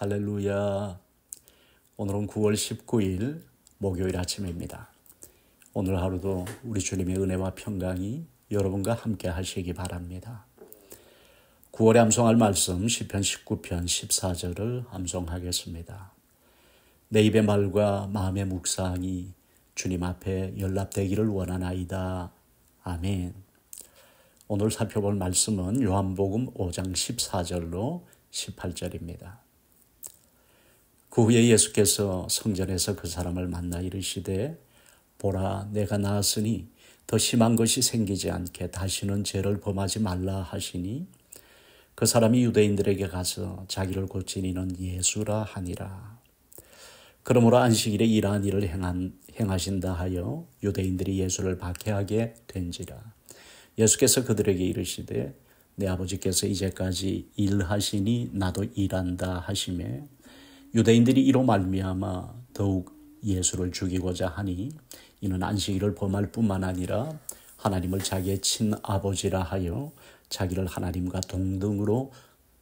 할렐루야. 오늘은 9월 19일 목요일 아침입니다. 오늘 하루도 우리 주님의 은혜와 평강이 여러분과 함께 하시기 바랍니다. 9월에 암송할 말씀 10편 19편 14절을 암송하겠습니다. 내 입의 말과 마음의 묵상이 주님 앞에 연락되기를 원하나이다. 아멘. 오늘 살펴볼 말씀은 요한복음 5장 14절로 18절입니다. 그 후에 예수께서 성전에서 그 사람을 만나 이르시되 보라 내가 나았으니 더 심한 것이 생기지 않게 다시는 죄를 범하지 말라 하시니 그 사람이 유대인들에게 가서 자기를 고친 니는 예수라 하니라. 그러므로 안식일에 이러한 일을 행한, 행하신다 하여 유대인들이 예수를 박해하게 된지라. 예수께서 그들에게 이르시되 내 아버지께서 이제까지 일하시니 나도 일한다 하심에 유대인들이 이로 말미암아 더욱 예수를 죽이고자 하니 이는 안식일을 범할 뿐만 아니라 하나님을 자기의 친아버지라 하여 자기를 하나님과 동등으로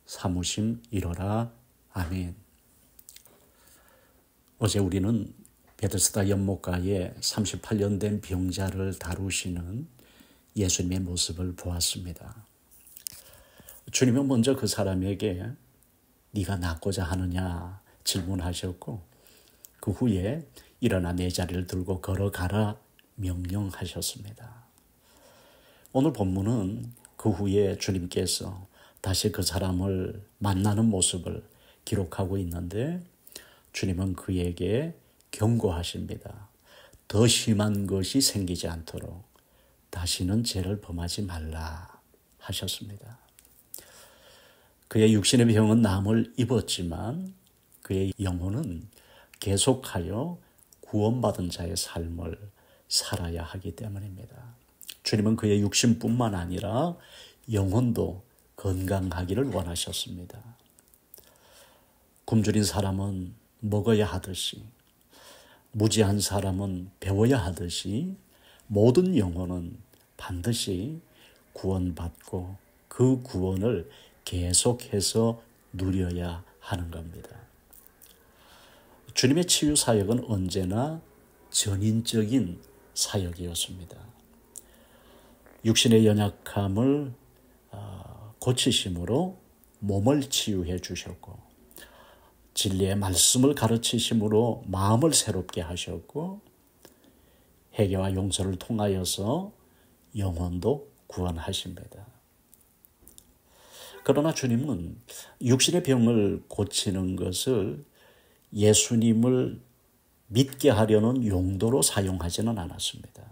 사무심 이러라. 아멘. 어제 우리는 베드스다 연못가에 38년 된 병자를 다루시는 예수님의 모습을 보았습니다. 주님은 먼저 그 사람에게 네가 낫고자 하느냐 질문하셨고 그 후에 일어나 내 자리를 들고 걸어가라 명령하셨습니다. 오늘 본문은 그 후에 주님께서 다시 그 사람을 만나는 모습을 기록하고 있는데 주님은 그에게 경고하십니다. 더 심한 것이 생기지 않도록 다시는 죄를 범하지 말라 하셨습니다. 그의 육신의 병은 남을 입었지만 그의 영혼은 계속하여 구원받은 자의 삶을 살아야 하기 때문입니다. 주님은 그의 육신뿐만 아니라 영혼도 건강하기를 원하셨습니다. 굶주린 사람은 먹어야 하듯이, 무지한 사람은 배워야 하듯이, 모든 영혼은 반드시 구원받고 그 구원을 계속해서 누려야 하는 겁니다. 주님의 치유 사역은 언제나 전인적인 사역이었습니다. 육신의 연약함을 아, 고치심으로 몸을 치유해 주셨고 진리의 말씀을 가르치심으로 마음을 새롭게 하셨고 회개와 용서를 통하여서 영혼도 구원하십니다. 그러나 주님은 육신의 병을 고치는 것을 예수님을 믿게 하려는 용도로 사용하지는 않았습니다.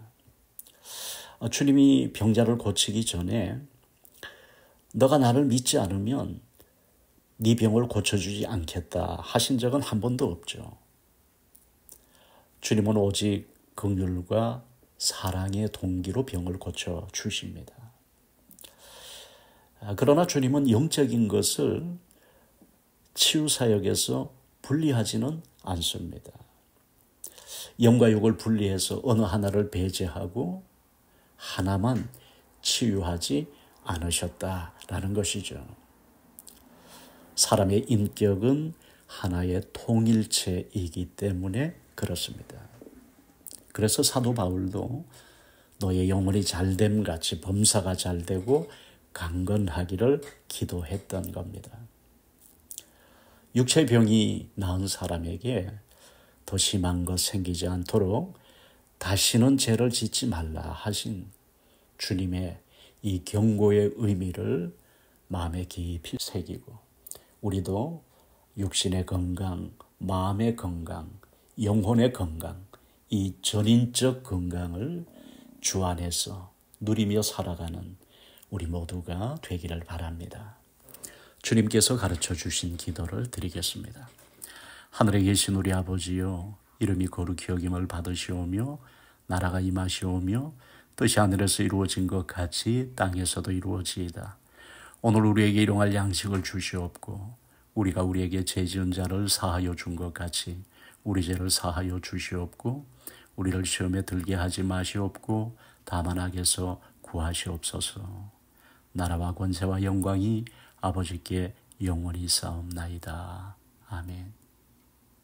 어, 주님이 병자를 고치기 전에 너가 나를 믿지 않으면 네 병을 고쳐주지 않겠다 하신 적은 한 번도 없죠. 주님은 오직 긍휼과 사랑의 동기로 병을 고쳐 주십니다. 아, 그러나 주님은 영적인 것을 치유 사역에서 분리하지는 않습니다. 영과 육을 분리해서 어느 하나를 배제하고 하나만 치유하지 않으셨다라는 것이죠. 사람의 인격은 하나의 통일체이기 때문에 그렇습니다. 그래서 사도 바울도 너의 영혼이 잘됨 같이 범사가 잘되고 강건하기를 기도했던 겁니다. 육체병이 나은 사람에게 더 심한 것 생기지 않도록 다시는 죄를 짓지 말라 하신 주님의 이 경고의 의미를 마음에 깊이 새기고 우리도 육신의 건강, 마음의 건강, 영혼의 건강, 이 전인적 건강을 주 안에서 누리며 살아가는 우리 모두가 되기를 바랍니다. 주님께서 가르쳐 주신 기도를 드리겠습니다. 하늘에 계신 우리 아버지요 이름이 거룩히 여김을 받으시오며 나라가 임하시오며 뜻이 하늘에서 이루어진 것 같이 땅에서도 이루어지이다. 오늘 우리에게 일용할 양식을 주시옵고 우리가 우리에게 죄 지은 자를 사하여 준 것 같이 우리 죄를 사하여 주시옵고 우리를 시험에 들게 하지 마시옵고 다만 악에서 구하시옵소서. 나라와 권세와 영광이 아버지께 영원히 싸움나이다. 아멘.